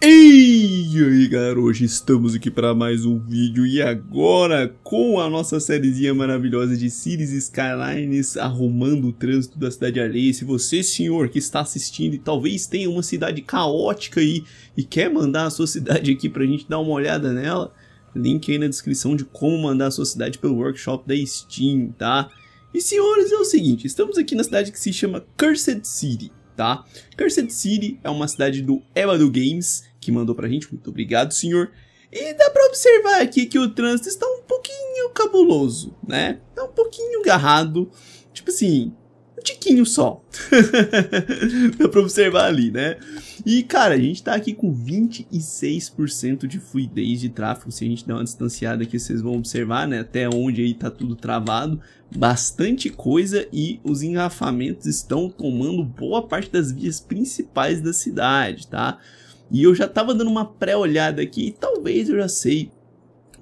Ei, aí galera, hoje estamos aqui para mais um vídeo e agora com a nossa sériezinha maravilhosa de Cities Skylines arrumando o trânsito da cidade de Se você senhor que está assistindo e talvez tenha uma cidade caótica aí e quer mandar a sua cidade aqui para a gente dar uma olhada nela, link aí na descrição de como mandar a sua cidade pelo workshop da Steam, tá? E senhores, é o seguinte, estamos aqui na cidade que se chama Cursed City. Tá? Cursed City é uma cidade do do Games que mandou pra gente. Muito obrigado, senhor. E dá pra observar aqui que o trânsito está um pouquinho cabuloso, né? Tá um pouquinho garrado. Tipo assim, um tiquinho só. Dá pra observar ali, né? E, cara, a gente tá aqui com 26% de fluidez de tráfego. Se a gente der uma distanciada aqui, vocês vão observar, né? Até onde aí tá tudo travado. Bastante coisa e os engarrafamentos estão tomando boa parte das vias principais da cidade, tá? Tá? E eu já estava dando uma pré-olhada aqui e talvez eu já sei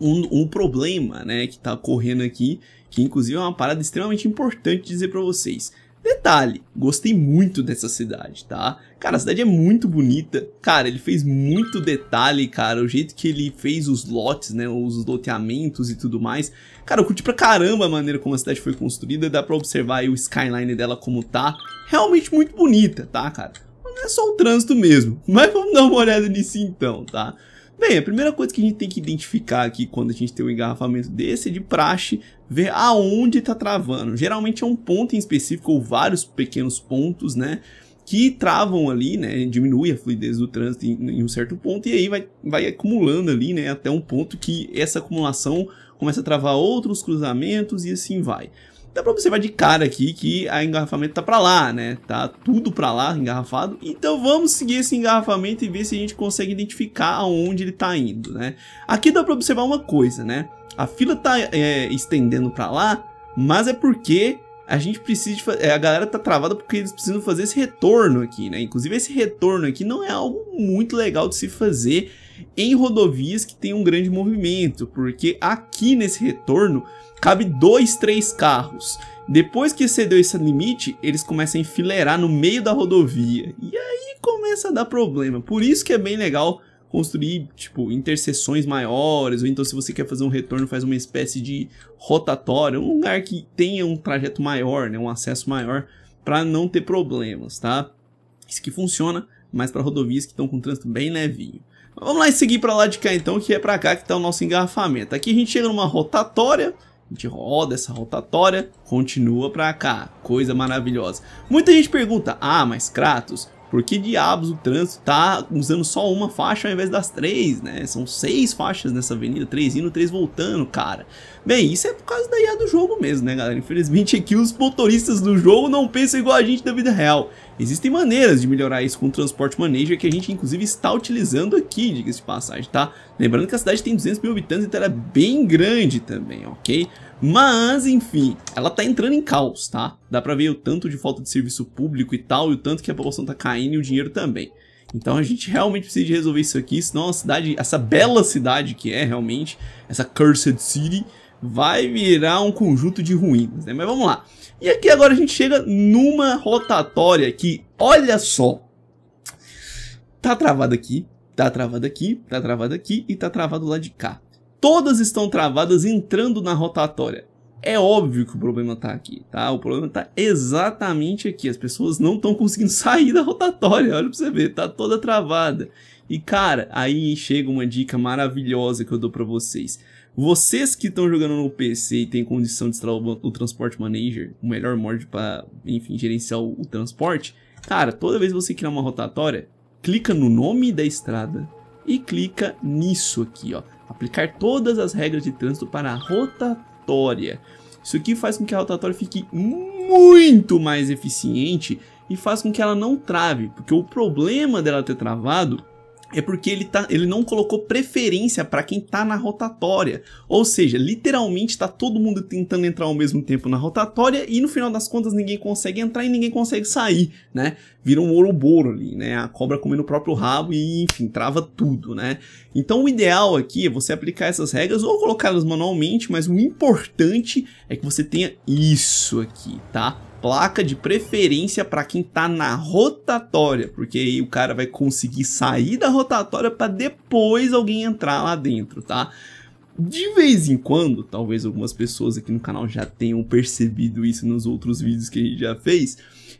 um, um problema, né, que tá ocorrendo aqui, que inclusive é uma parada extremamente importante dizer para vocês. Detalhe, gostei muito dessa cidade, tá? Cara, a cidade é muito bonita. Cara, ele fez muito detalhe, cara. O jeito que ele fez os lotes, né? Os loteamentos e tudo mais. Cara, eu curti pra caramba a maneira como a cidade foi construída. Dá pra observar aí o skyline dela como tá. Realmente muito bonita, tá, cara? é só o trânsito mesmo. Mas vamos dar uma olhada nisso então, tá? Bem, a primeira coisa que a gente tem que identificar aqui quando a gente tem um engarrafamento desse é de praxe ver aonde está travando. Geralmente é um ponto em específico ou vários pequenos pontos, né? Que travam ali, né? Diminui a fluidez do trânsito em, em um certo ponto e aí vai, vai acumulando ali, né? Até um ponto que essa acumulação começa a travar outros cruzamentos e assim vai dá pra observar de cara aqui que a engarrafamento tá pra lá, né? Tá tudo pra lá engarrafado. Então vamos seguir esse engarrafamento e ver se a gente consegue identificar aonde ele tá indo, né? Aqui dá pra observar uma coisa, né? A fila tá é, estendendo pra lá, mas é porque a gente precisa de é, a galera tá travada porque eles precisam fazer esse retorno aqui, né? Inclusive esse retorno aqui não é algo muito legal de se fazer em rodovias que tem um grande movimento, porque aqui nesse retorno cabe dois, três carros. Depois que excedeu esse limite, eles começam a enfileirar no meio da rodovia. E aí começa a dar problema. Por isso que é bem legal construir, tipo, interseções maiores, ou então se você quer fazer um retorno, faz uma espécie de rotatória, um lugar que tenha um trajeto maior, né, um acesso maior, para não ter problemas, tá? Isso que funciona, mas para rodovias que estão com trânsito bem levinho. Vamos lá e seguir para lá de cá então, que é para cá que está o nosso engarrafamento. Aqui a gente chega numa rotatória, a gente roda essa rotatória, continua para cá. Coisa maravilhosa. Muita gente pergunta, ah, mas Kratos, por que diabos o trânsito tá usando só uma faixa ao invés das três, né? São seis faixas nessa avenida, três indo, três voltando, cara. Bem, isso é por causa da IA do jogo mesmo, né, galera? Infelizmente aqui os motoristas do jogo não pensam igual a gente da vida real. Existem maneiras de melhorar isso com o Transport Manager, que a gente inclusive está utilizando aqui, diga-se de passagem, tá? Lembrando que a cidade tem 200 mil habitantes, então ela é bem grande também, ok? Mas, enfim, ela tá entrando em caos, tá? Dá pra ver o tanto de falta de serviço público e tal, e o tanto que a população tá caindo e o dinheiro também. Então a gente realmente precisa resolver isso aqui, senão a cidade, essa bela cidade que é realmente, essa Cursed City, vai virar um conjunto de ruínas, né? Mas vamos lá. E aqui agora a gente chega numa rotatória que, olha só, tá travada aqui, tá travada aqui, tá travada aqui e tá travado lá de cá todas estão travadas entrando na rotatória. É óbvio que o problema está aqui, tá? O problema está exatamente aqui. As pessoas não estão conseguindo sair da rotatória, olha para você ver, tá toda travada. E cara, aí chega uma dica maravilhosa que eu dou para vocês. Vocês que estão jogando no PC e têm condição de instalar o, Transport Manager, o melhor mod para, enfim, gerenciar o, o transporte, cara, toda vez que você criar uma rotatória, clica no nome da estrada, e clica nisso aqui, ó. Aplicar todas as regras de trânsito para a rotatória. Isso aqui faz com que a rotatória fique muito mais eficiente e faz com que ela não trave, porque o problema dela ter travado é porque ele, tá, ele não colocou preferência para quem tá na rotatória. Ou seja, literalmente tá todo mundo tentando entrar ao mesmo tempo na rotatória e no final das contas ninguém consegue entrar e ninguém consegue sair, né? Vira um ouroboro ali, né? A cobra comendo o próprio rabo e, enfim, trava tudo, né? Então o ideal aqui é você aplicar essas regras ou colocá-las manualmente, mas o importante é que você tenha isso aqui, tá? placa de preferência para quem tá na rotatória, porque aí o cara vai conseguir sair da rotatória para depois alguém entrar lá dentro, tá? De vez em quando, talvez algumas pessoas aqui no canal já tenham percebido isso nos outros vídeos que a gente já fez,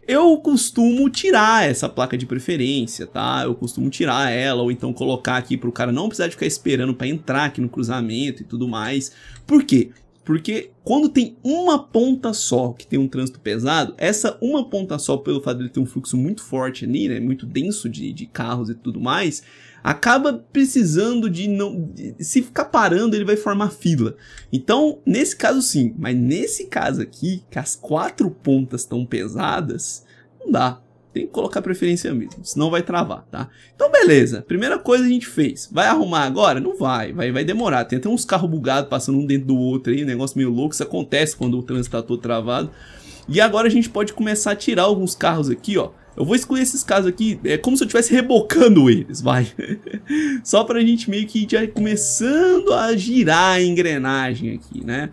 eu costumo tirar essa placa de preferência, tá? Eu costumo tirar ela ou então colocar aqui para o cara não precisar de ficar esperando para entrar aqui no cruzamento e tudo mais. Por quê? Porque quando tem uma ponta só que tem um trânsito pesado, essa uma ponta só, pelo fato de ele ter um fluxo muito forte ali, né, muito denso de, de carros e tudo mais, acaba precisando de não. De, se ficar parando, ele vai formar fila. Então, nesse caso sim, mas nesse caso aqui, que as quatro pontas estão pesadas, não dá. Tem que colocar preferência mesmo, senão vai travar, tá? Então beleza, primeira coisa a gente fez. Vai arrumar agora? Não vai, vai, vai demorar. Tem até uns carros bugados passando um dentro do outro aí, um negócio meio louco. Isso acontece quando o trânsito tá todo travado. E agora a gente pode começar a tirar alguns carros aqui, ó. Eu vou excluir esses casos aqui, é como se eu estivesse rebocando eles, vai. Só pra gente meio que já começando a girar a engrenagem aqui, né?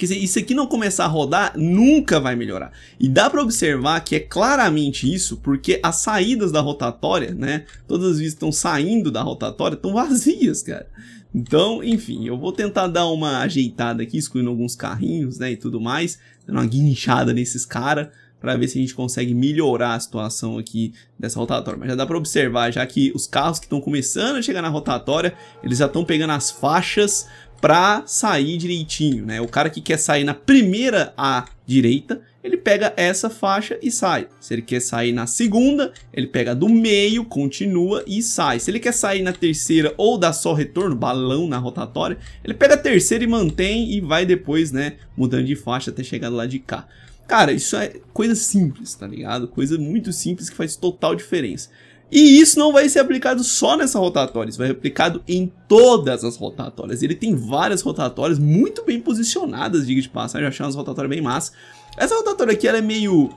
Porque se isso aqui não começar a rodar, nunca vai melhorar. E dá para observar que é claramente isso, porque as saídas da rotatória, né? Todas as vezes estão saindo da rotatória, estão vazias, cara. Então, enfim, eu vou tentar dar uma ajeitada aqui, excluindo alguns carrinhos, né, e tudo mais, dando uma guinchada nesses caras, para ver se a gente consegue melhorar a situação aqui dessa rotatória. Mas já dá para observar, já que os carros que estão começando a chegar na rotatória, eles já estão pegando as faixas para sair direitinho, né? O cara que quer sair na primeira à direita, ele pega essa faixa e sai. Se ele quer sair na segunda, ele pega do meio, continua e sai. Se ele quer sair na terceira ou dá só retorno, balão na rotatória, ele pega a terceira e mantém e vai depois, né, mudando de faixa até chegar lá de cá. Cara, isso é coisa simples, tá ligado? Coisa muito simples que faz total diferença. E isso não vai ser aplicado só nessa rotatória, isso vai ser aplicado em todas as rotatórias. Ele tem várias rotatórias muito bem posicionadas, diga de passagem, achei umas rotatórias bem massa. Essa rotatória aqui, ela é meio...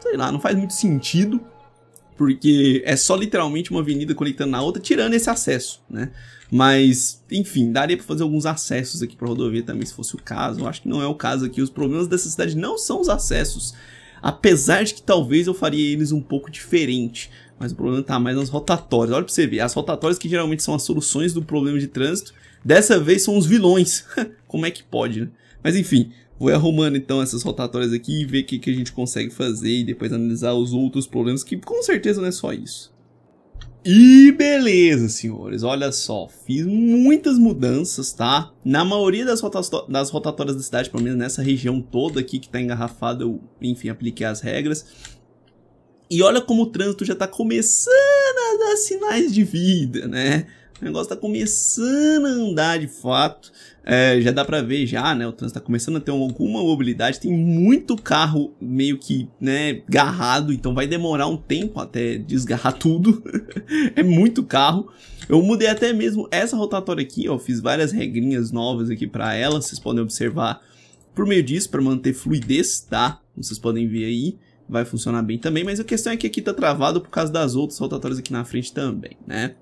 sei lá, não faz muito sentido, porque é só literalmente uma avenida conectando na outra, tirando esse acesso, né? Mas, enfim, daria para fazer alguns acessos aqui para rodovia também, se fosse o caso. Eu acho que não é o caso aqui. Os problemas dessa cidade não são os acessos, apesar de que talvez eu faria eles um pouco diferente mas o problema tá mais nas rotatórias. Olha para você ver, as rotatórias que geralmente são as soluções do problema de trânsito, dessa vez são os vilões. Como é que pode, né? Mas enfim, vou arrumando então essas rotatórias aqui e ver o que, que a gente consegue fazer e depois analisar os outros problemas, que com certeza não é só isso. E beleza, senhores, olha só, fiz muitas mudanças, tá? Na maioria das, das rotatórias da cidade, pelo menos nessa região toda aqui que tá engarrafada, eu, enfim, apliquei as regras. E olha como o trânsito já tá começando a dar sinais de vida, né? O negócio tá começando a andar de fato. É, já dá pra ver já, né? O trânsito tá começando a ter alguma mobilidade. Tem muito carro meio que, né, garrado. Então vai demorar um tempo até desgarrar tudo. é muito carro. Eu mudei até mesmo essa rotatória aqui, ó. Fiz várias regrinhas novas aqui pra ela. Vocês podem observar por meio disso, pra manter fluidez, tá? Como vocês podem ver aí vai funcionar bem também, mas a questão é que aqui tá travado por causa das outras rotatórias aqui na frente também, né?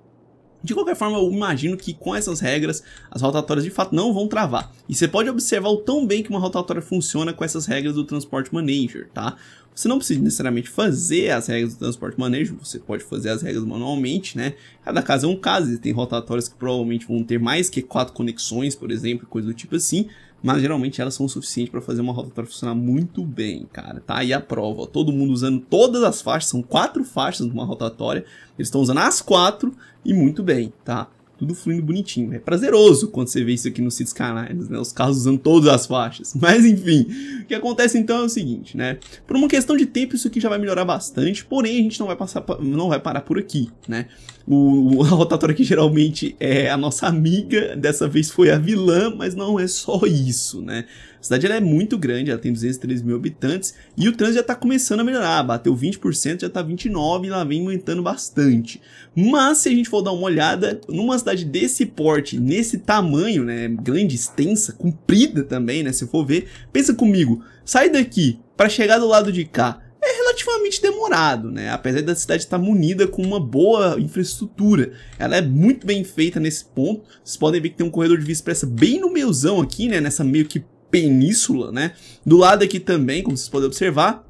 De qualquer forma, eu imagino que com essas regras, as rotatórias de fato não vão travar. E você pode observar o tão bem que uma rotatória funciona com essas regras do Transport Manager, tá? Você não precisa necessariamente fazer as regras do Transport Manager, você pode fazer as regras manualmente, né? Cada caso é um caso, tem rotatórias que provavelmente vão ter mais que quatro conexões, por exemplo, coisa do tipo assim mas geralmente elas são o suficiente para fazer uma rotatória funcionar muito bem, cara. Tá aí a prova, ó. todo mundo usando todas as faixas, são quatro faixas de uma rotatória, eles estão usando as quatro e muito bem, tá? tudo fluindo bonitinho. É prazeroso quando você vê isso aqui no Cities Canines, né? Os carros usando todas as faixas. Mas enfim, o que acontece então é o seguinte, né? Por uma questão de tempo isso aqui já vai melhorar bastante, porém a gente não vai passar, não vai parar por aqui, né? O, o, a rotatória que geralmente é a nossa amiga, dessa vez foi a vilã, mas não é só isso, né? A cidade é muito grande, ela tem 203 mil habitantes e o trânsito já está começando a melhorar, bateu 20%, já está 29% e lá vem aumentando bastante. Mas se a gente for dar uma olhada, numa cidade desse porte, nesse tamanho, né, grande, extensa, comprida também, né, se for ver, pensa comigo, sair daqui para chegar do lado de cá, é relativamente demorado, né? Apesar da cidade estar tá munida com uma boa infraestrutura, ela é muito bem feita nesse ponto. Vocês podem ver que tem um corredor de via expressa bem no meuzão aqui, né? Nessa meio que península, né? Do lado aqui também, como vocês podem observar,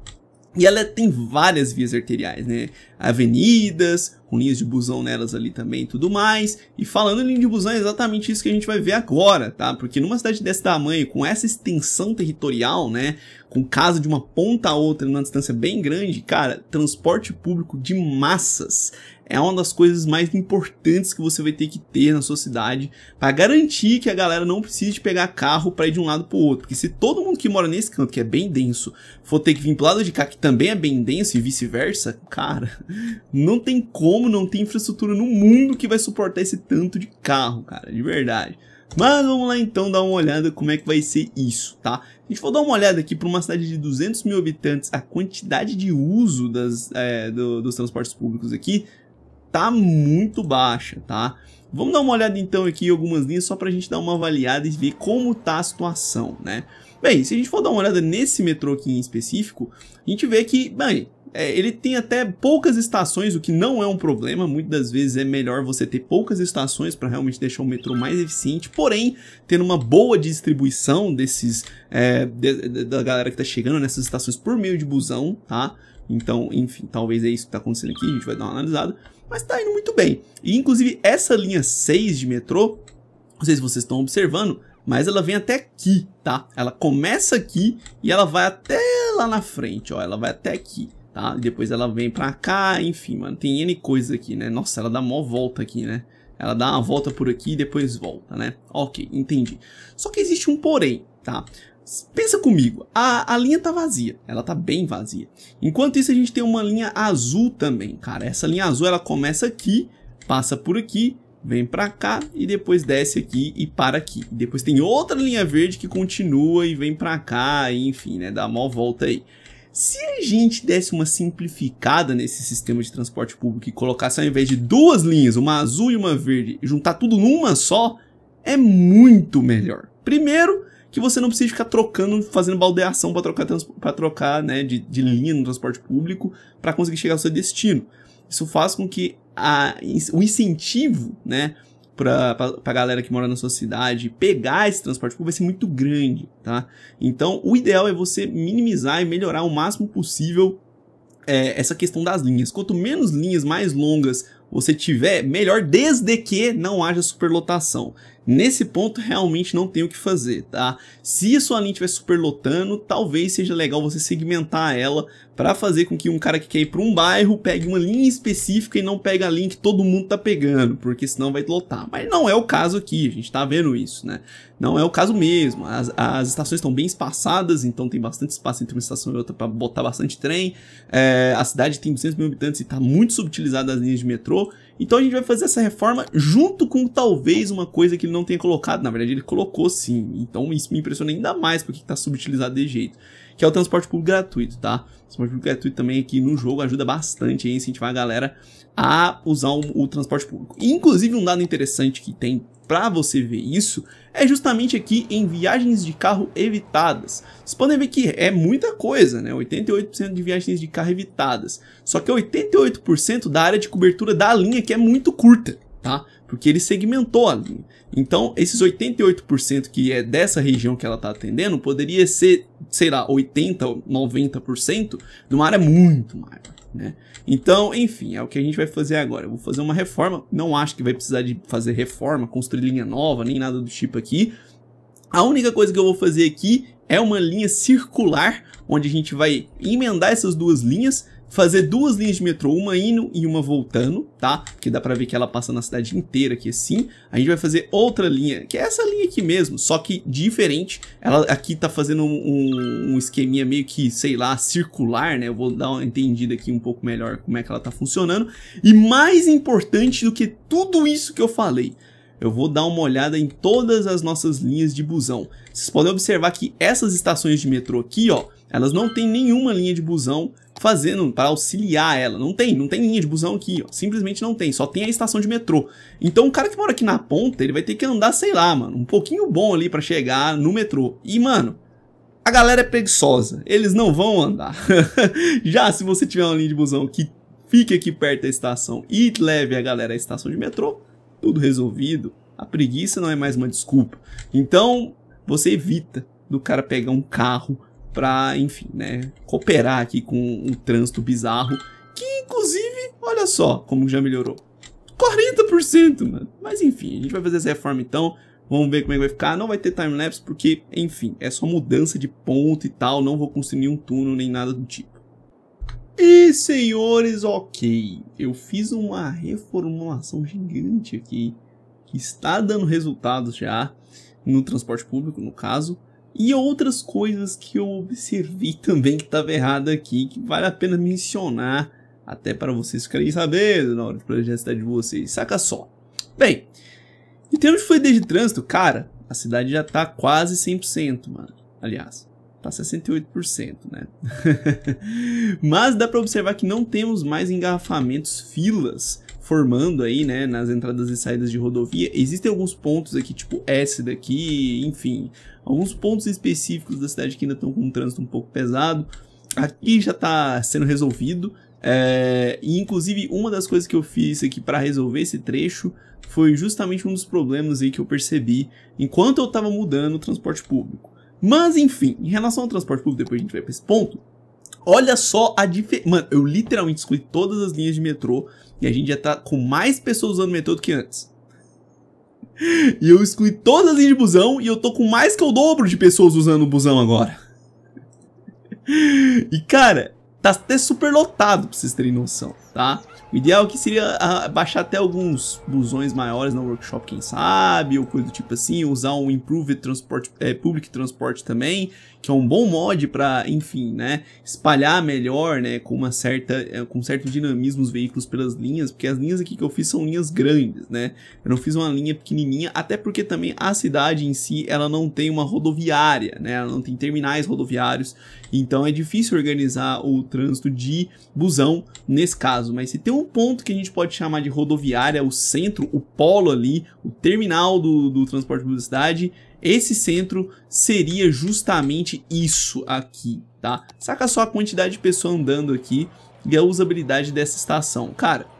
e ela tem várias vias arteriais, né? avenidas, com linhas de busão nelas ali também e tudo mais. E falando em linha de busão, é exatamente isso que a gente vai ver agora, tá? Porque numa cidade desse tamanho, com essa extensão territorial, né? Com casa de uma ponta a outra numa distância bem grande, cara, transporte público de massas é uma das coisas mais importantes que você vai ter que ter na sua cidade para garantir que a galera não precise pegar carro para ir de um lado para o outro. Porque se todo mundo que mora nesse canto, que é bem denso, for ter que vir pro lado de cá, que também é bem denso, e vice-versa, cara, não tem como, não tem infraestrutura no mundo que vai suportar esse tanto de carro, cara, de verdade. Mas vamos lá então dar uma olhada como é que vai ser isso, tá? A gente for dar uma olhada aqui para uma cidade de 200 mil habitantes, a quantidade de uso das, é, do, dos transportes públicos aqui tá muito baixa, tá? Vamos dar uma olhada então aqui em algumas linhas só para a gente dar uma avaliada e ver como tá a situação, né? Bem, se a gente for dar uma olhada nesse metrô aqui em específico, a gente vê que, bem, é, ele tem até poucas estações, o que não é um problema. Muitas das vezes é melhor você ter poucas estações para realmente deixar o metrô mais eficiente. Porém, tendo uma boa distribuição desses é, de, de, da galera que está chegando nessas estações por meio de busão, tá? Então, enfim, talvez é isso que está acontecendo aqui, a gente vai dar uma analisada. Mas está indo muito bem. E, inclusive, essa linha 6 de metrô, não sei se vocês estão observando, mas ela vem até aqui, tá? Ela começa aqui e ela vai até lá na frente, ó, ela vai até aqui tá? Depois ela vem pra cá, enfim, mano, tem N coisas aqui, né? Nossa, ela dá mó volta aqui, né? Ela dá uma volta por aqui e depois volta, né? Ok, entendi. Só que existe um porém, tá? Pensa comigo, a, a linha tá vazia, ela tá bem vazia. Enquanto isso, a gente tem uma linha azul também, cara. Essa linha azul, ela começa aqui, passa por aqui, vem pra cá e depois desce aqui e para aqui. Depois tem outra linha verde que continua e vem pra cá, e enfim, né, dá uma volta aí. Se a gente desse uma simplificada nesse sistema de transporte público e colocasse ao invés de duas linhas, uma azul e uma verde, e juntar tudo numa só, é muito melhor. Primeiro, que você não precisa ficar trocando, fazendo baldeação para trocar, pra trocar né, de, de linha no transporte público para conseguir chegar ao seu destino. Isso faz com que a, o incentivo né, para a galera que mora na sua cidade pegar esse transporte público vai ser muito grande, tá? Então, o ideal é você minimizar e melhorar o máximo possível é, essa questão das linhas. Quanto menos linhas mais longas você tiver, melhor, desde que não haja superlotação. Nesse ponto, realmente não tem o que fazer, tá? Se a sua linha estiver superlotando, talvez seja legal você segmentar ela para fazer com que um cara que quer ir para um bairro pegue uma linha específica e não pegue a linha que todo mundo tá pegando, porque senão vai lotar. Mas não é o caso aqui, a gente tá vendo isso, né? Não é o caso mesmo. As, as estações estão bem espaçadas, então tem bastante espaço entre uma estação e outra para botar bastante trem. É, a cidade tem 200 mil habitantes e tá muito subutilizada as linhas de metrô. Então a gente vai fazer essa reforma junto com talvez uma coisa que não tenha colocado, na verdade ele colocou sim. Então isso me impressiona ainda mais porque está subutilizado de jeito. Que é o transporte público gratuito, tá? O transporte público gratuito também aqui no jogo ajuda bastante a incentivar a galera a usar o, o transporte público. inclusive um dado interessante que tem para você ver isso é justamente aqui em viagens de carro evitadas. Vocês podem ver que é muita coisa, né? 88% de viagens de carro evitadas. Só que 88% da área de cobertura da linha que é muito curta, tá? Porque ele segmentou a linha. Então, esses 88% que é dessa região que ela está atendendo, poderia ser, sei lá, 80%, 90% de uma área muito maior. Né? Então, enfim, é o que a gente vai fazer agora. Eu vou fazer uma reforma, não acho que vai precisar de fazer reforma, construir linha nova, nem nada do tipo aqui. A única coisa que eu vou fazer aqui é uma linha circular, onde a gente vai emendar essas duas linhas fazer duas linhas de metrô, uma indo e uma voltando, tá? Que dá pra ver que ela passa na cidade inteira aqui assim. A gente vai fazer outra linha, que é essa linha aqui mesmo, só que diferente. Ela aqui tá fazendo um, um esqueminha meio que, sei lá, circular, né? Eu vou dar uma entendida aqui um pouco melhor como é que ela tá funcionando. E mais importante do que tudo isso que eu falei, eu vou dar uma olhada em todas as nossas linhas de busão. Vocês podem observar que essas estações de metrô aqui, ó, elas não tem nenhuma linha de busão fazendo para auxiliar ela. Não tem, não tem linha de busão aqui, ó. Simplesmente não tem, só tem a estação de metrô. Então o cara que mora aqui na ponta, ele vai ter que andar, sei lá, mano, um pouquinho bom ali para chegar no metrô. E, mano, a galera é preguiçosa, eles não vão andar. Já se você tiver uma linha de busão que fique aqui perto da estação e leve a galera à estação de metrô, tudo resolvido. A preguiça não é mais uma desculpa. Então, você evita do cara pegar um carro para, enfim, né, cooperar aqui com o trânsito bizarro, que inclusive, olha só como já melhorou. 40%, mano. Mas enfim, a gente vai fazer essa reforma então. Vamos ver como é que vai ficar. Não vai ter time-lapse porque, enfim, é só mudança de ponto e tal. Não vou construir nenhum túnel nem nada do tipo. E, senhores, ok. Eu fiz uma reformulação gigante aqui. Que está dando resultados já. No transporte público, no caso. E outras coisas que eu observei também que estava errado aqui, que vale a pena mencionar, até para vocês ficarem sabendo na hora de planejar a cidade de vocês. Saca só. Bem, em termos de fluidez de trânsito, cara, a cidade já está quase 100%, mano. Aliás, tá 68%, né? Mas dá para observar que não temos mais engarrafamentos, filas formando aí, né, nas entradas e saídas de rodovia. Existem alguns pontos aqui, tipo S daqui, enfim, alguns pontos específicos da cidade que ainda estão com um trânsito um pouco pesado. Aqui já está sendo resolvido. É, e inclusive uma das coisas que eu fiz aqui para resolver esse trecho foi justamente um dos problemas aí que eu percebi enquanto eu estava mudando o transporte público. Mas enfim, em relação ao transporte público, depois a gente vai para esse ponto. Olha só a diferença. Mano, eu literalmente excluí todas as linhas de metrô e a gente já tá com mais pessoas usando metrô do que antes. E eu excluí todas as linhas de busão e eu tô com mais que o dobro de pessoas usando o busão agora. E cara, tá até super lotado pra vocês terem noção tá? O ideal é que seria ah, baixar até alguns busões maiores no workshop, quem sabe, ou coisa do tipo assim, usar um Improved Transport, é, Public Transport também, que é um bom mod para, enfim, né, espalhar melhor, né, com uma certa, eh, com um certo dinamismo os veículos pelas linhas, porque as linhas aqui que eu fiz são linhas grandes, né, eu não fiz uma linha pequenininha, até porque também a cidade em si, ela não tem uma rodoviária, né, ela não tem terminais rodoviários, então é difícil organizar o trânsito de busão nesse caso caso, mas se tem um ponto que a gente pode chamar de rodoviária, o centro, o polo ali, o terminal do, do transporte público da cidade, esse centro seria justamente isso aqui, tá? Saca só a quantidade de pessoa andando aqui e a usabilidade dessa estação. Cara,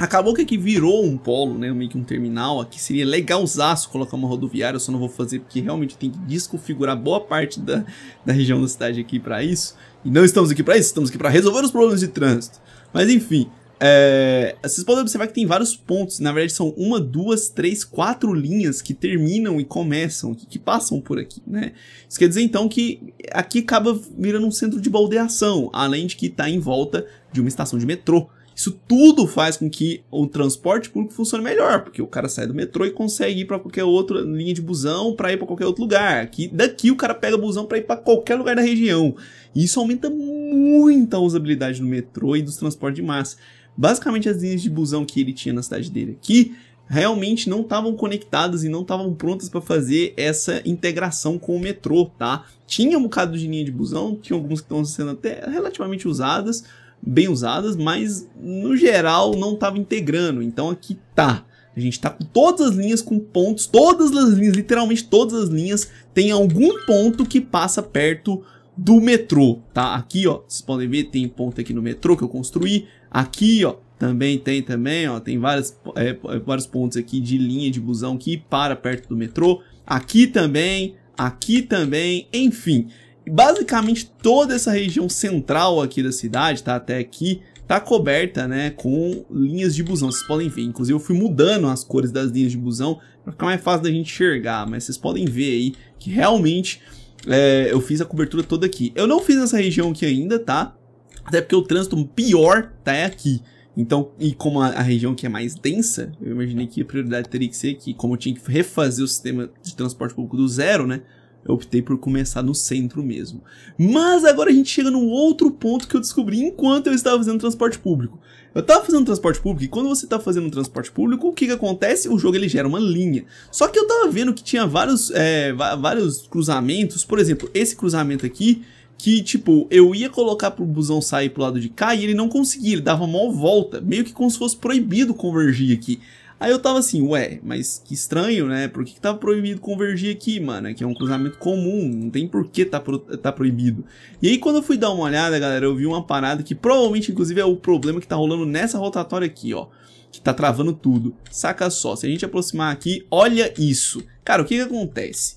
Acabou que aqui virou um polo, né, meio que um terminal, aqui seria legalzaço colocar uma rodoviária, eu só não vou fazer porque realmente tem que desconfigurar boa parte da, da região da cidade aqui para isso, e não estamos aqui para isso, estamos aqui para resolver os problemas de trânsito. Mas enfim, é, vocês podem observar que tem vários pontos. Na verdade, são uma, duas, três, quatro linhas que terminam e começam, que, que, passam por aqui, né? Isso quer dizer, então, que aqui acaba virando um centro de baldeação, além de que está em volta de uma estação de metrô. Isso tudo faz com que o transporte público funcione melhor, porque o cara sai do metrô e consegue ir para qualquer outra linha de busão para ir para qualquer outro lugar. Aqui, daqui o cara pega busão para ir para qualquer lugar da região. E isso aumenta muito a usabilidade do metrô e dos transportes de massa. Basicamente as linhas de busão que ele tinha na cidade dele aqui realmente não estavam conectadas e não estavam prontas para fazer essa integração com o metrô, tá? Tinha um bocado de linha de busão, tinha algumas que estão sendo até relativamente usadas, bem usadas, mas no geral não estava integrando. Então aqui tá. A gente está com todas as linhas com pontos, todas as linhas, literalmente todas as linhas, tem algum ponto que passa perto do metrô, tá? Aqui, ó, vocês podem ver, tem ponto aqui no metrô que eu construí. Aqui, ó, também tem, também, ó, tem várias, é, vários pontos aqui de linha de busão que para perto do metrô. Aqui também, aqui também, enfim. E basicamente toda essa região central aqui da cidade, tá? Até aqui, tá coberta, né, com linhas de busão, vocês podem ver. Inclusive eu fui mudando as cores das linhas de busão para ficar mais fácil da gente enxergar, mas vocês podem ver aí que realmente é, eu fiz a cobertura toda aqui. Eu não fiz nessa região aqui ainda, tá? Até porque o trânsito pior tá é aqui. Então, e como a, a região que é mais densa, eu imaginei que a prioridade teria que ser aqui, como eu tinha que refazer o sistema de transporte público do zero, né? eu optei por começar no centro mesmo. Mas agora a gente chega num outro ponto que eu descobri enquanto eu estava fazendo transporte público. Eu estava fazendo transporte público e quando você está fazendo transporte público, o que que acontece? O jogo ele gera uma linha. Só que eu estava vendo que tinha vários, é, vários cruzamentos, por exemplo, esse cruzamento aqui, que, tipo, eu ia colocar pro busão sair pro lado de cá e ele não conseguia, ele dava uma volta, meio que como se fosse proibido convergir aqui. Aí eu tava assim, ué, mas que estranho, né? Por que, que tava proibido convergir aqui, mano? Que é um cruzamento comum, não tem por que tá, pro, tá proibido. E aí quando eu fui dar uma olhada, galera, eu vi uma parada que provavelmente, inclusive, é o problema que tá rolando nessa rotatória aqui, ó. Que tá travando tudo. Saca só, se a gente aproximar aqui, olha isso. Cara, o que que acontece?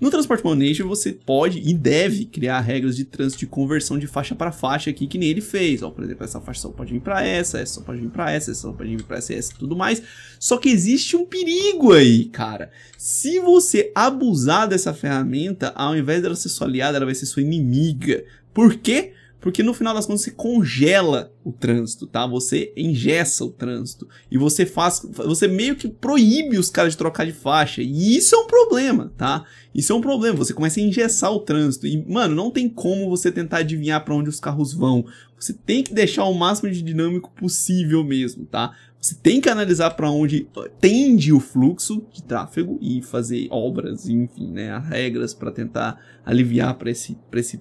No transporte manejo, você pode e deve criar regras de trânsito de conversão de faixa para faixa aqui, que nem ele fez. Ó, por exemplo, essa faixa só pode vir para essa, essa só pode vir para essa, essa só pode vir para essa, essa e tudo mais. Só que existe um perigo aí, cara. Se você abusar dessa ferramenta, ao invés dela ser sua aliada, ela vai ser sua inimiga. Por quê? Porque no final das contas você congela o trânsito, tá? Você engessa o trânsito. E você faz. Você meio que proíbe os caras de trocar de faixa. E isso é um problema, tá? Isso é um problema. Você começa a engessar o trânsito. E, mano, não tem como você tentar adivinhar para onde os carros vão. Você tem que deixar o máximo de dinâmico possível mesmo, tá? Você tem que analisar para onde tende o fluxo de tráfego e fazer obras, enfim, né, regras para tentar aliviar para esse, pra esse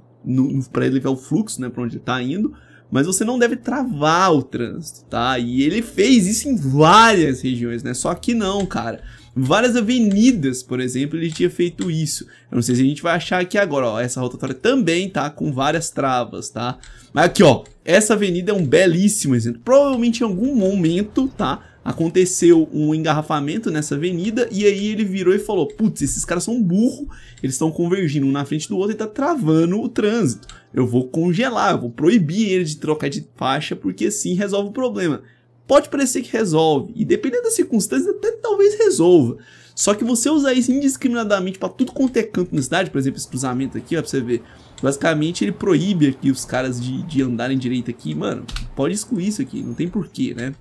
para ele ver o fluxo, né, para onde está indo, mas você não deve travar o trânsito, tá? E ele fez isso em várias regiões, né? Só que não, cara. Várias avenidas, por exemplo, ele tinha feito isso. Eu não sei se a gente vai achar aqui agora, ó. Essa rotatória também tá com várias travas, tá? Mas aqui, ó. Essa avenida é um belíssimo exemplo. Provavelmente em algum momento, tá? aconteceu um engarrafamento nessa avenida e aí ele virou e falou: "Putz, esses caras são burro, eles estão convergindo um na frente do outro e tá travando o trânsito. Eu vou congelar, eu vou proibir ele de trocar de faixa porque assim resolve o problema." Pode parecer que resolve, e dependendo das circunstâncias, até talvez resolva. Só que você usar isso indiscriminadamente para tudo quanto é canto na cidade, por exemplo, esse cruzamento aqui, ó, pra você ver. Basicamente, ele proíbe aqui os caras de, de andarem direito aqui. Mano, pode excluir isso aqui, não tem porquê, né?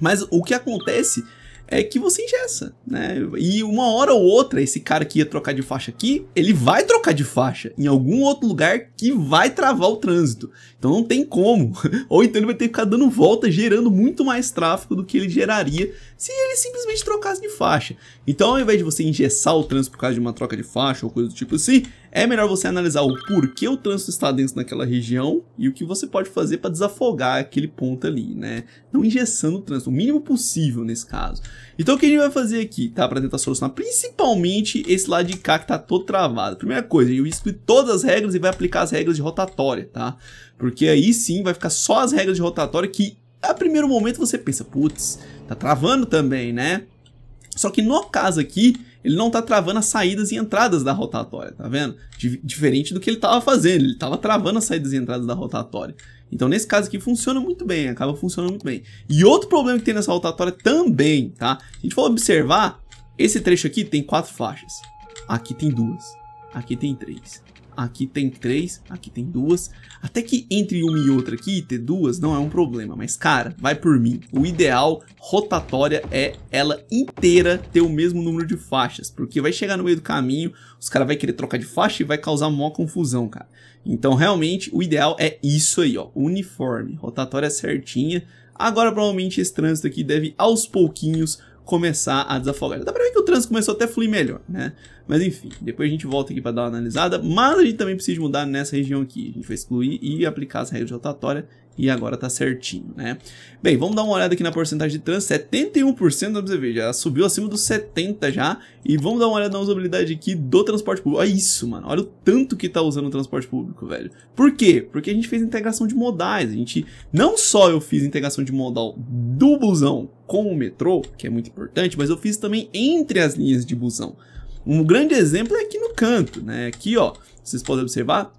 Mas o que acontece é que você ingessa, né? E uma hora ou outra, esse cara que ia trocar de faixa aqui, ele vai trocar de faixa em algum outro lugar que vai travar o trânsito. Então não tem como. Ou então ele vai ter que ficar dando volta, gerando muito mais tráfego do que ele geraria se ele simplesmente trocasse de faixa. Então, ao invés de você engessar o trânsito por causa de uma troca de faixa ou coisa do tipo assim, é melhor você analisar o porquê o trânsito está denso naquela região e o que você pode fazer para desafogar aquele ponto ali, né? Não engessando o trânsito, o mínimo possível nesse caso. Então, o que a gente vai fazer aqui, tá? Para tentar solucionar principalmente esse lado de cá que está todo travado. Primeira coisa, eu escrevi todas as regras e vai aplicar as regras de rotatória, tá? Porque aí sim vai ficar só as regras de rotatória que a primeiro momento você pensa, putz, Tá travando também, né? Só que no caso aqui, ele não tá travando as saídas e entradas da rotatória, tá vendo? Diferente do que ele tava fazendo, ele tava travando as saídas e entradas da rotatória. Então nesse caso aqui funciona muito bem, acaba funcionando muito bem. E outro problema que tem nessa rotatória também, tá? Se a gente for observar, esse trecho aqui tem quatro faixas. Aqui tem duas, aqui tem três aqui tem três, aqui tem duas. Até que entre uma e outra aqui, ter duas não é um problema, mas cara, vai por mim. O ideal rotatória é ela inteira ter o mesmo número de faixas, porque vai chegar no meio do caminho, os caras vão querer trocar de faixa e vai causar maior confusão, cara. Então realmente o ideal é isso aí, ó, uniforme, rotatória certinha. Agora provavelmente esse trânsito aqui deve aos pouquinhos começar a desafogar. Dá pra ver que o trânsito começou até a fluir melhor, né? Mas enfim, depois a gente volta aqui para dar uma analisada, mas a gente também precisa mudar nessa região aqui. A gente vai excluir e aplicar as regras de rotatória e agora tá certinho, né? Bem, vamos dar uma olhada aqui na porcentagem de trans, 71%, vamos ver, já subiu acima dos 70 já, e vamos dar uma olhada na usabilidade aqui do transporte público. Olha isso, mano, olha o tanto que tá usando o transporte público, velho. Por quê? Porque a gente fez integração de modais, a gente, não só eu fiz integração de modal do busão com o metrô, que é muito importante, mas eu fiz também entre as linhas de busão. Um grande exemplo é aqui no canto, né? Aqui, ó, vocês podem observar,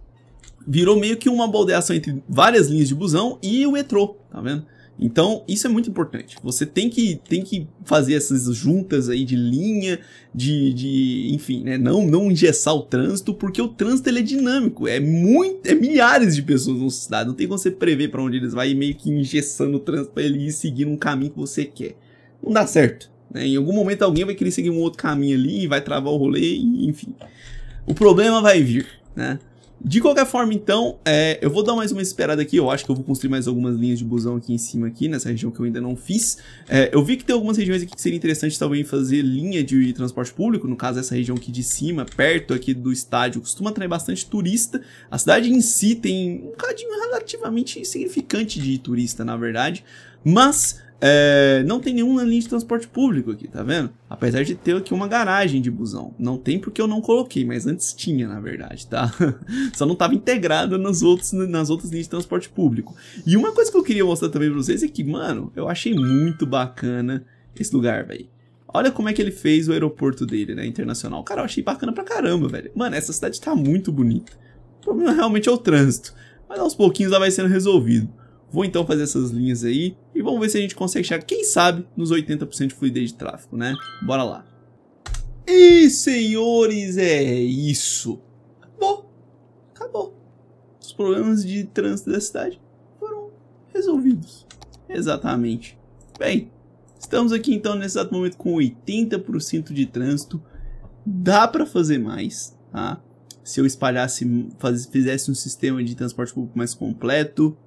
virou meio que uma baldeação entre várias linhas de busão e o metrô, tá vendo? Então, isso é muito importante. Você tem que, tem que fazer essas juntas aí de linha, de, de enfim, né? Não, não engessar o trânsito, porque o trânsito ele é dinâmico. É muito, é milhares de pessoas na cidade. Não tem como você prever para onde eles vão ir meio que engessando o trânsito para ele ir seguindo um caminho que você quer. Não dá certo. Né? Em algum momento alguém vai querer seguir um outro caminho ali e vai travar o rolê, e, enfim. O problema vai vir, né? De qualquer forma, então, é, eu vou dar mais uma esperada aqui. Eu acho que eu vou construir mais algumas linhas de busão aqui em cima, aqui nessa região que eu ainda não fiz. É, eu vi que tem algumas regiões aqui que seria interessante também fazer linha de transporte público. No caso, essa região aqui de cima, perto aqui do estádio, costuma atrair bastante turista. A cidade em si tem um bocadinho relativamente insignificante de turista, na verdade. Mas é, não tem nenhuma linha de transporte público aqui, tá vendo? Apesar de ter aqui uma garagem de busão. Não tem porque eu não coloquei, mas antes tinha, na verdade, tá? Só não tava integrada nas outras, nas outras linhas de transporte público. E uma coisa que eu queria mostrar também pra vocês é que, mano, eu achei muito bacana esse lugar, velho. Olha como é que ele fez o aeroporto dele, né, internacional. Cara, eu achei bacana pra caramba, velho. Mano, essa cidade tá muito bonita. O problema realmente é o trânsito. Mas aos pouquinhos ela vai sendo resolvido. Vou então fazer essas linhas aí e vamos ver se a gente consegue chegar, quem sabe, nos 80% de fluidez de tráfego, né? Bora lá. E, senhores, é isso. Acabou. Acabou. Os problemas de trânsito da cidade foram resolvidos. Exatamente. Bem, estamos aqui então nesse exato momento com 80% de trânsito. Dá para fazer mais, tá? Se eu espalhasse, faz, fizesse um sistema de transporte público mais completo,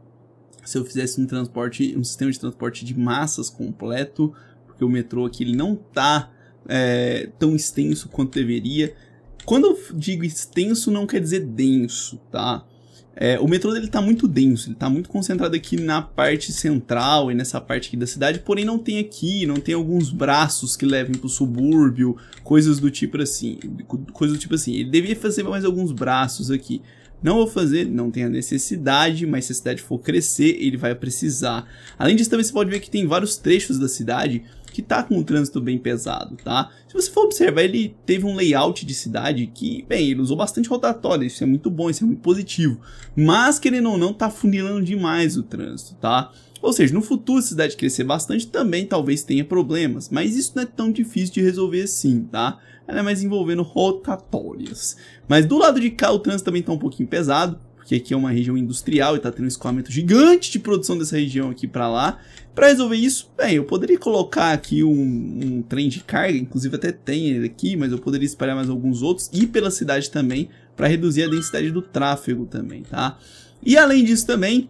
se eu fizesse um transporte, um sistema de transporte de massas completo, porque o metrô aqui ele não tá é, tão extenso quanto deveria. Quando eu digo extenso, não quer dizer denso, tá? É, o metrô dele tá muito denso, ele tá muito concentrado aqui na parte central e nessa parte aqui da cidade, porém não tem aqui, não tem alguns braços que levem pro subúrbio, coisas do tipo assim, coisas do tipo assim. Ele devia fazer mais alguns braços aqui não vou fazer, não tem a necessidade, mas se a cidade for crescer, ele vai precisar. Além disso, também você pode ver que tem vários trechos da cidade que tá com um trânsito bem pesado, tá? Se você for observar, ele teve um layout de cidade que, bem, ele usou bastante rotatória, isso é muito bom, isso é muito positivo. Mas, querendo ou não, tá funilando demais o trânsito, tá? Ou seja, no futuro a cidade crescer bastante também talvez tenha problemas, mas isso não é tão difícil de resolver assim, tá? Ela é mais envolvendo rotatórias. Mas do lado de cá o trânsito também está um pouquinho pesado, porque aqui é uma região industrial e está tendo um escoamento gigante de produção dessa região aqui para lá. Para resolver isso, bem, eu poderia colocar aqui um, um, trem de carga, inclusive até tem ele aqui, mas eu poderia espalhar mais alguns outros, e pela cidade também, para reduzir a densidade do tráfego também, tá? E além disso também,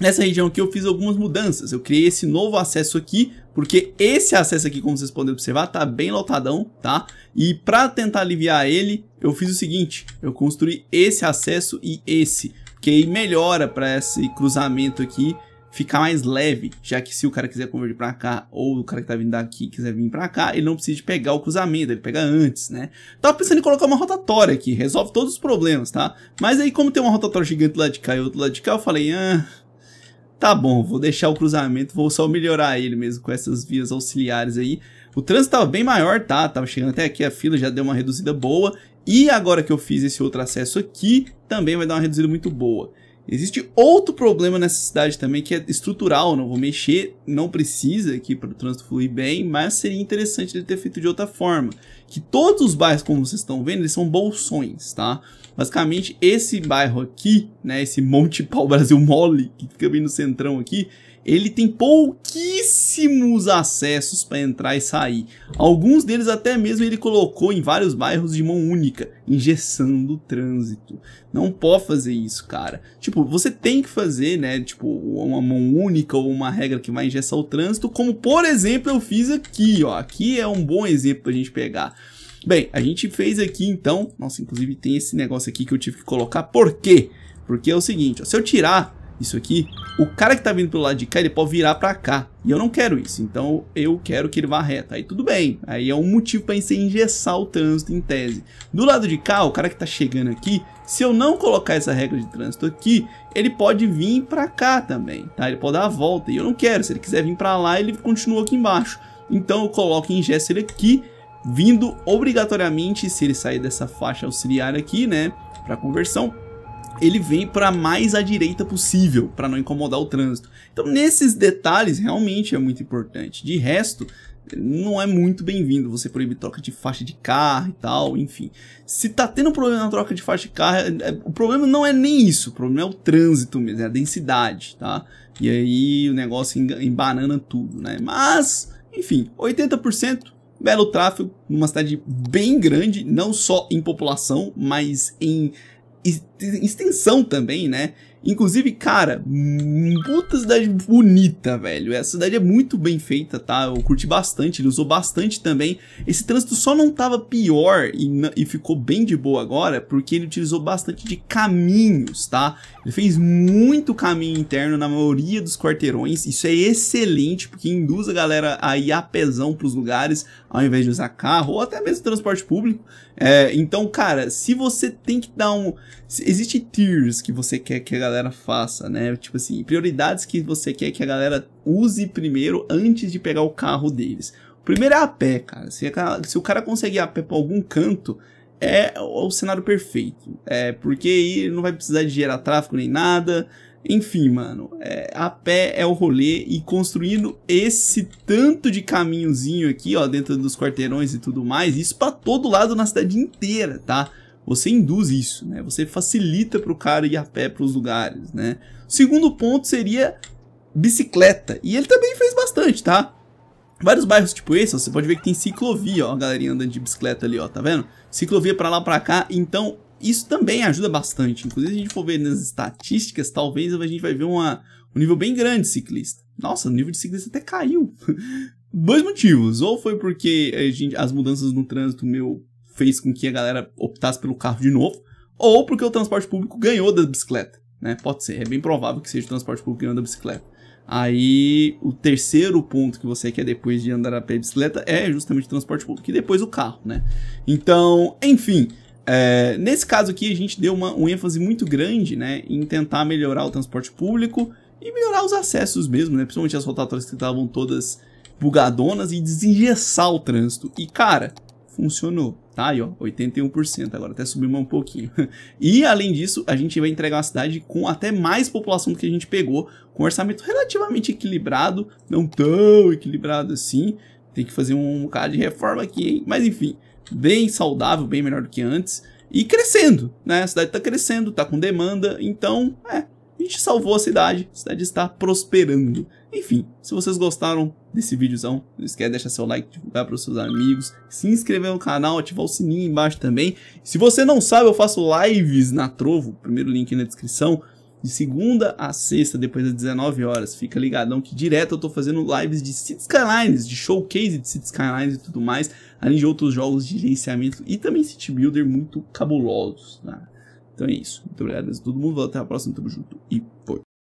Nessa região aqui eu fiz algumas mudanças, eu criei esse novo acesso aqui, porque esse acesso aqui, como vocês podem observar, tá bem lotadão, tá? E para tentar aliviar ele, eu fiz o seguinte, eu construí esse acesso e esse, que aí melhora para esse cruzamento aqui ficar mais leve, já que se o cara quiser converter para cá ou o cara que tá vindo daqui quiser vir para cá, ele não precisa pegar o cruzamento, ele pega antes, né? Tava pensando em colocar uma rotatória aqui, resolve todos os problemas, tá? Mas aí como tem uma rotatória gigante lá de cá e outro lado de cá, eu falei, ah, tá bom, vou deixar o cruzamento, vou só melhorar ele mesmo com essas vias auxiliares aí. O trânsito tava bem maior, tá? Tava chegando até aqui, a fila já deu uma reduzida boa. E agora que eu fiz esse outro acesso aqui, também vai dar uma reduzida muito boa. Existe outro problema nessa cidade também que é estrutural, não vou mexer, não precisa aqui para o trânsito fluir bem, mas seria interessante ele ter feito de outra forma. Que todos os bairros, como vocês estão vendo, eles são bolsões, tá? Basicamente, esse bairro aqui, né, esse Monte Pau Brasil Mole, que fica bem no centrão aqui, ele tem pouquíssimos acessos para entrar e sair. Alguns deles até mesmo ele colocou em vários bairros de mão única, engessando o trânsito. Não pode fazer isso, cara. Tipo, você tem que fazer, né, tipo, uma mão única ou uma regra que vai engessar o trânsito, como por exemplo eu fiz aqui, ó. Aqui é um bom exemplo pra gente pegar. Bem, a gente fez aqui então, nossa, inclusive tem esse negócio aqui que eu tive que colocar, por quê? Porque é o seguinte, ó, se eu tirar isso aqui, o cara que tá vindo pelo lado de cá, ele pode virar pra cá. E eu não quero isso, então eu quero que ele vá reto. Aí tudo bem, aí é um motivo pra você engessar o trânsito em tese. Do lado de cá, o cara que tá chegando aqui, se eu não colocar essa regra de trânsito aqui, ele pode vir pra cá também, tá? Ele pode dar a volta, e eu não quero. Se ele quiser vir pra lá, ele continua aqui embaixo. Então eu coloco e engesso ele aqui, vindo obrigatoriamente, se ele sair dessa faixa auxiliar aqui, né, para conversão, ele vem para mais à direita possível, para não incomodar o trânsito. Então, nesses detalhes, realmente é muito importante. De resto, não é muito bem-vindo você proibir troca de faixa de carro e tal, enfim. Se tá tendo problema na troca de faixa de carro, é, é, o problema não é nem isso, o problema é o trânsito mesmo, é a densidade, tá? E aí o negócio embanana tudo, né? Mas, enfim, 80% belo tráfego, numa cidade bem grande, não só em população, mas em extensão também, né? Inclusive, cara, puta cidade bonita, velho. Essa cidade é muito bem feita, tá? Eu curti bastante, ele usou bastante também. Esse trânsito só não tava pior e, e ficou bem de boa agora, porque ele utilizou bastante de caminhos, tá? Ele fez muito caminho interno na maioria dos quarteirões. Isso é excelente, porque induz a galera a ir a para pros lugares ao invés de usar carro, ou até mesmo transporte público. É, então, cara, se você tem que dar um. Existe tiers que você quer que a galera faça, né? Tipo assim, prioridades que você quer que a galera use primeiro antes de pegar o carro deles. primeiro é a pé, cara. Se, a, se o cara conseguir a pé pra algum canto, é o, o cenário perfeito. É, porque aí ele não vai precisar de gerar tráfego nem nada. Enfim, mano, é, a pé é o rolê e construindo esse tanto de caminhozinho aqui, ó, dentro dos quarteirões e tudo mais, isso para todo lado na cidade inteira, tá? Você induz isso, né? Você facilita para o cara ir a pé para os lugares, né? O segundo ponto seria bicicleta, e ele também fez bastante, tá? Vários bairros tipo esse, ó, você pode ver que tem ciclovia, ó, a galerinha andando de bicicleta ali, ó, tá vendo? Ciclovia para lá para cá, então isso também ajuda bastante. Inclusive, se a gente for ver nas estatísticas, talvez a gente vai ver uma, um nível bem grande de ciclista. Nossa, o nível de ciclista até caiu. Dois motivos. Ou foi porque gente, as mudanças no trânsito meu fez com que a galera optasse pelo carro de novo, ou porque o transporte público ganhou da bicicleta. Né? Pode ser, é bem provável que seja o transporte público ganhando da bicicleta. Aí, o terceiro ponto que você quer depois de andar a pé de bicicleta é justamente o transporte público e depois o carro, né? Então, enfim, é, nesse caso aqui, a gente deu uma, um ênfase muito grande né, em tentar melhorar o transporte público e melhorar os acessos mesmo, né? Principalmente as rotatórias que estavam todas bugadonas e desengessar o trânsito. E, cara, funcionou, tá? Aí, ó, 81%, agora até subiu um pouquinho. E, além disso, a gente vai entregar uma cidade com até mais população do que a gente pegou, com um orçamento relativamente equilibrado, não tão equilibrado assim. Tem que fazer um bocado de reforma aqui, hein? Mas, enfim, bem saudável, bem melhor do que antes, e crescendo, né? A cidade tá crescendo, tá com demanda, então, é, a gente salvou a cidade, a cidade está prosperando. Enfim, se vocês gostaram desse vídeozão, não esquece de deixar seu like, divulgar para os seus amigos, se inscrever no canal, ativar o sininho embaixo também. Se você não sabe, eu faço lives na Trovo, primeiro link na descrição, de segunda a sexta, depois das 19 horas. Fica ligadão que direto eu tô fazendo lives de Cities Skylines, de showcase de Cities Skylines e tudo mais, além de outros jogos de gerenciamento e também City Builder muito cabulosos. Né? Então é isso. Muito obrigado a é todo mundo. Até a próxima. Tamo junto e foi.